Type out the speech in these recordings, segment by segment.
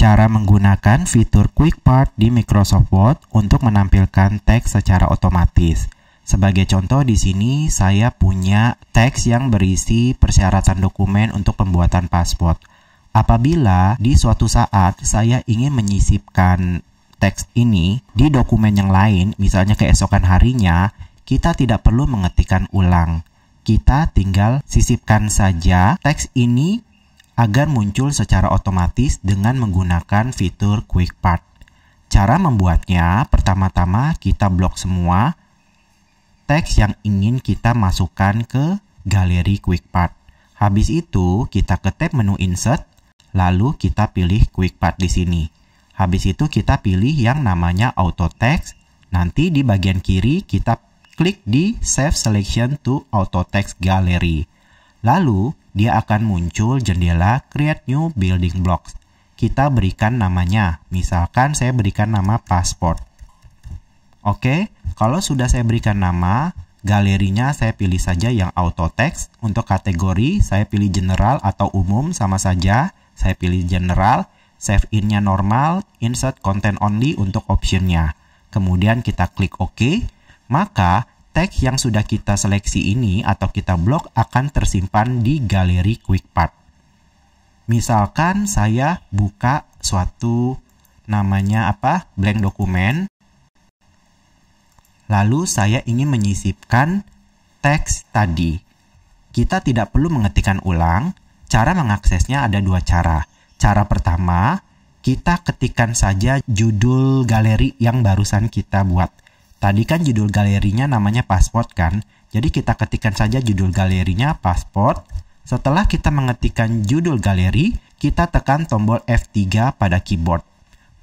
cara menggunakan fitur Quick Part di Microsoft Word untuk menampilkan teks secara otomatis. Sebagai contoh di sini saya punya teks yang berisi persyaratan dokumen untuk pembuatan paspor. Apabila di suatu saat saya ingin menyisipkan teks ini di dokumen yang lain, misalnya keesokan harinya, kita tidak perlu mengetikkan ulang. Kita tinggal sisipkan saja teks ini agar muncul secara otomatis dengan menggunakan fitur Quick Part. Cara membuatnya, pertama-tama kita blok semua teks yang ingin kita masukkan ke galeri Quick Part. Habis itu, kita ke tab menu Insert, lalu kita pilih Quick Part di sini. Habis itu kita pilih yang namanya Auto Text. Nanti di bagian kiri kita klik di Save Selection to Auto Text Gallery. Lalu, dia akan muncul jendela create new building blocks. Kita berikan namanya, misalkan saya berikan nama passport. Oke, kalau sudah saya berikan nama, galerinya saya pilih saja yang auto text. Untuk kategori, saya pilih general atau umum sama saja. Saya pilih general, save in-nya normal, insert content only untuk optionnya. Kemudian kita klik OK, maka tag yang sudah kita seleksi ini atau kita blok akan tersimpan di galeri QuickPart. Misalkan saya buka suatu namanya apa? blank dokumen. Lalu saya ingin menyisipkan teks tadi. Kita tidak perlu mengetikkan ulang. Cara mengaksesnya ada dua cara. Cara pertama, kita ketikkan saja judul galeri yang barusan kita buat. Tadi kan judul galerinya namanya pasport kan? Jadi kita ketikkan saja judul galerinya pasport. Setelah kita mengetikkan judul galeri, kita tekan tombol F3 pada keyboard.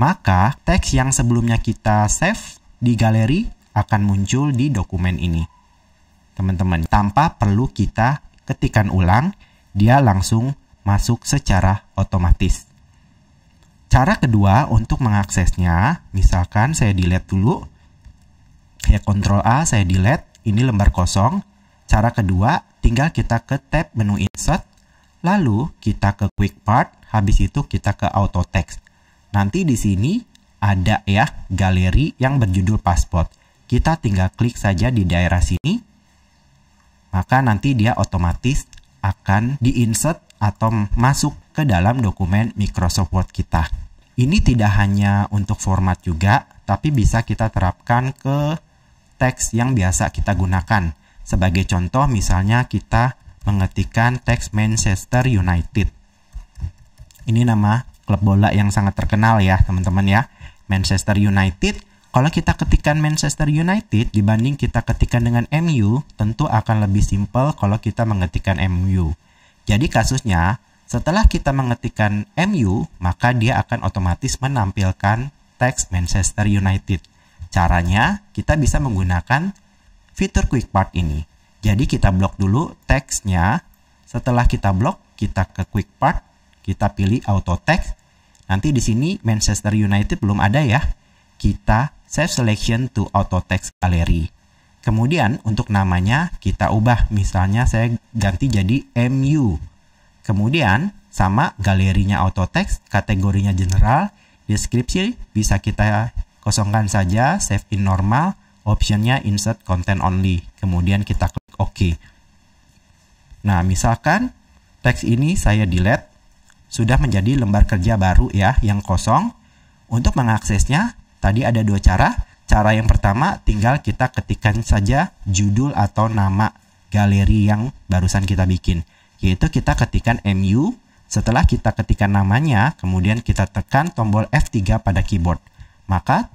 Maka teks yang sebelumnya kita save di galeri akan muncul di dokumen ini. Teman-teman, tanpa perlu kita ketikkan ulang, dia langsung masuk secara otomatis. Cara kedua untuk mengaksesnya, misalkan saya delete dulu, Ya Ctrl A saya delete, ini lembar kosong. Cara kedua, tinggal kita ke tab menu insert, lalu kita ke quick part, habis itu kita ke auto text. Nanti di sini ada ya galeri yang berjudul Passport. Kita tinggal klik saja di daerah sini, maka nanti dia otomatis akan diinsert atau masuk ke dalam dokumen Microsoft Word kita. Ini tidak hanya untuk format juga, tapi bisa kita terapkan ke teks yang biasa kita gunakan. Sebagai contoh misalnya kita mengetikkan teks Manchester United. Ini nama klub bola yang sangat terkenal ya teman-teman ya. Manchester United. Kalau kita ketikkan Manchester United dibanding kita ketikkan dengan MU, tentu akan lebih simpel kalau kita mengetikkan MU. Jadi kasusnya, setelah kita mengetikkan MU, maka dia akan otomatis menampilkan teks Manchester United. Caranya, kita bisa menggunakan fitur quick part ini. Jadi kita blok dulu teksnya. Setelah kita blok, kita ke quick part, kita pilih auto text. Nanti di sini Manchester United belum ada ya. Kita save selection to auto text gallery. Kemudian untuk namanya kita ubah, misalnya saya ganti jadi MU. Kemudian sama galerinya auto text, kategorinya general, deskripsi bisa kita Kosongkan saja save in normal, optionnya insert content only. Kemudian kita klik OK. Nah, misalkan teks ini saya delete, sudah menjadi lembar kerja baru ya yang kosong. Untuk mengaksesnya, tadi ada dua cara. Cara yang pertama, tinggal kita ketikkan saja judul atau nama galeri yang barusan kita bikin. Yaitu kita ketikkan MU, setelah kita ketikkan namanya, kemudian kita tekan tombol F3 pada keyboard. Maka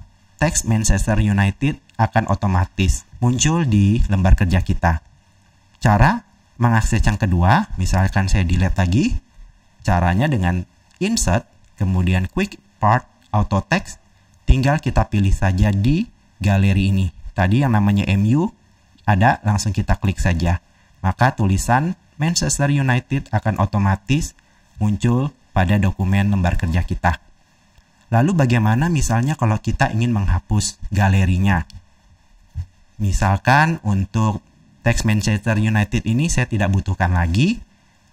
teks Manchester United akan otomatis muncul di lembar kerja kita. Cara mengakses yang kedua, misalkan saya delete lagi, caranya dengan insert, kemudian quick part auto text, tinggal kita pilih saja di galeri ini. Tadi yang namanya MU ada, langsung kita klik saja. Maka tulisan Manchester United akan otomatis muncul pada dokumen lembar kerja kita. Lalu bagaimana misalnya kalau kita ingin menghapus galerinya? Misalkan untuk teks Manchester United ini saya tidak butuhkan lagi.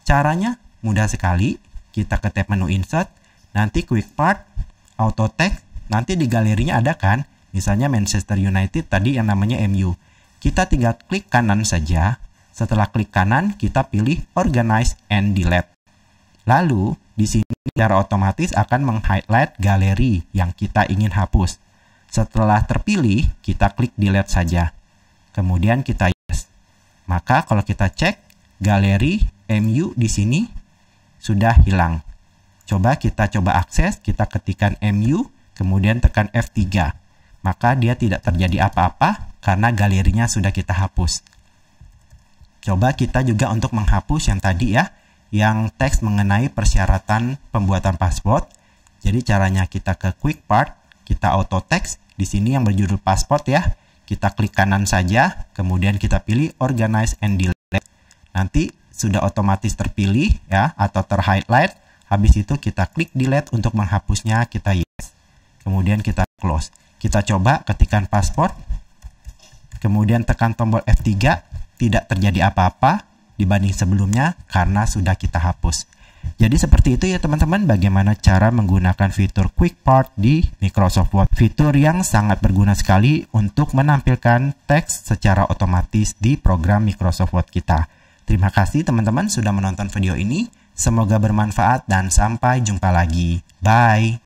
Caranya mudah sekali. Kita ke tab menu insert, nanti quick part, auto text, nanti di galerinya ada kan? Misalnya Manchester United tadi yang namanya MU. Kita tinggal klik kanan saja. Setelah klik kanan, kita pilih organize and delete. Lalu, di sini secara otomatis akan meng-highlight galeri yang kita ingin hapus. Setelah terpilih, kita klik delete saja. Kemudian kita yes. Maka kalau kita cek galeri MU di sini sudah hilang. Coba kita coba akses, kita ketikkan MU, kemudian tekan F3. Maka dia tidak terjadi apa-apa karena galerinya sudah kita hapus. Coba kita juga untuk menghapus yang tadi ya, yang teks mengenai persyaratan pembuatan paspor. Jadi caranya kita ke quick part, kita auto text, di sini yang berjudul paspor ya. Kita klik kanan saja, kemudian kita pilih organize and delete. Nanti sudah otomatis terpilih ya atau terhighlight. Habis itu kita klik delete untuk menghapusnya, kita yes. Kemudian kita close. Kita coba ketikan paspor, kemudian tekan tombol F3, tidak terjadi apa-apa dibanding sebelumnya karena sudah kita hapus. Jadi seperti itu ya teman-teman bagaimana cara menggunakan fitur Quick Part di Microsoft Word. Fitur yang sangat berguna sekali untuk menampilkan teks secara otomatis di program Microsoft Word kita. Terima kasih teman-teman sudah menonton video ini. Semoga bermanfaat dan sampai jumpa lagi. Bye!